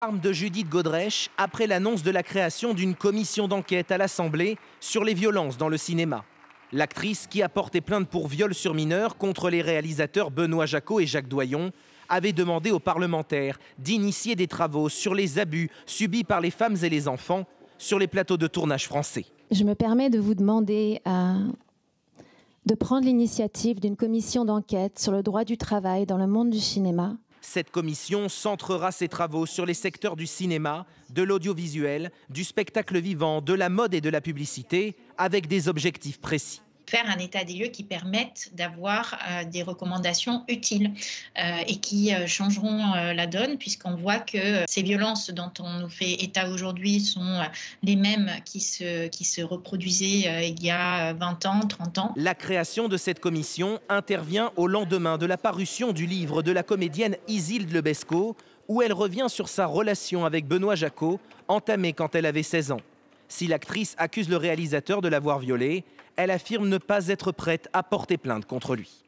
Arme de Judith Godrèche après l'annonce de la création d'une commission d'enquête à l'Assemblée sur les violences dans le cinéma. L'actrice qui a porté plainte pour viol sur mineur contre les réalisateurs Benoît Jacot et Jacques Doyon avait demandé aux parlementaires d'initier des travaux sur les abus subis par les femmes et les enfants sur les plateaux de tournage français. Je me permets de vous demander euh, de prendre l'initiative d'une commission d'enquête sur le droit du travail dans le monde du cinéma cette commission centrera ses travaux sur les secteurs du cinéma, de l'audiovisuel, du spectacle vivant, de la mode et de la publicité, avec des objectifs précis faire un état des lieux qui permette d'avoir euh, des recommandations utiles euh, et qui euh, changeront la donne puisqu'on voit que ces violences dont on nous fait état aujourd'hui sont les mêmes qui se, qui se reproduisaient il y a 20 ans, 30 ans. La création de cette commission intervient au lendemain de la parution du livre de la comédienne Isilde Lebesco où elle revient sur sa relation avec Benoît Jacot, entamée quand elle avait 16 ans. Si l'actrice accuse le réalisateur de l'avoir violée, elle affirme ne pas être prête à porter plainte contre lui.